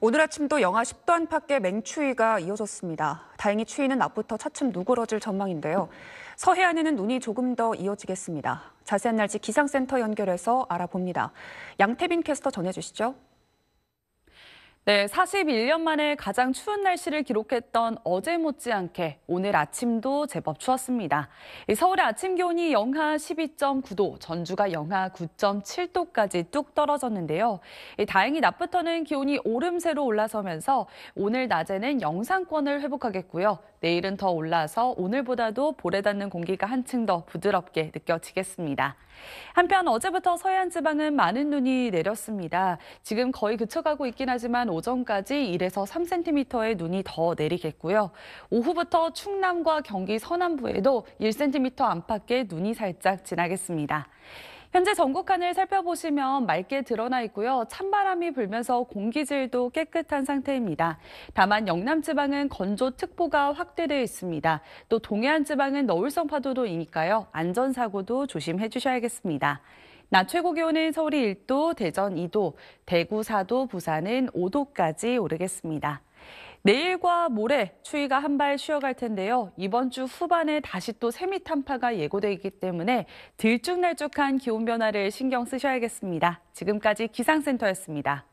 오늘 아침도 영하 10도 안팎의 맹추위가 이어졌습니다. 다행히 추위는 낮부터 차츰 누그러질 전망인데요. 서해안에는 눈이 조금 더 이어지겠습니다. 자세한 날씨 기상센터 연결해서 알아봅니다. 양태빈 캐스터 전해주시죠. 네, 41년 만에 가장 추운 날씨를 기록했던 어제 못지않게 오늘 아침도 제법 추웠습니다. 서울의 아침 기온이 영하 12.9도, 전주가 영하 9.7도까지 뚝 떨어졌는데요. 다행히 낮부터는 기온이 오름세로 올라서면서 오늘 낮에는 영상권을 회복하겠고요. 내일은 더 올라서 오늘보다도 볼에 닿는 공기가 한층 더 부드럽게 느껴지겠습니다. 한편 어제부터 서해안 지방은 많은 눈이 내렸습니다. 지금 거의 그쳐가고 있긴 하지만 오전까지 1에서 3cm의 눈이 더 내리겠고요. 오후부터 충남과 경기 서남부에도 1cm 안팎의 눈이 살짝 지나겠습니다. 현재 전국 하늘 살펴보시면 맑게 드러나 있고요. 찬바람이 불면서 공기질도 깨끗한 상태입니다. 다만 영남 지방은 건조특보가 확대되어 있습니다. 또 동해안 지방은 너울성 파도도이니까요. 안전사고도 조심해 주셔야겠습니다. 낮 최고 기온은 서울이 1도, 대전 2도, 대구 4도, 부산은 5도까지 오르겠습니다. 내일과 모레 추위가 한 발 쉬어갈 텐데요. 이번 주 후반에 다시 또 세미 탄파가 예고되기 때문에 들쭉날쭉한 기온 변화를 신경 쓰셔야겠습니다. 지금까지 기상센터였습니다.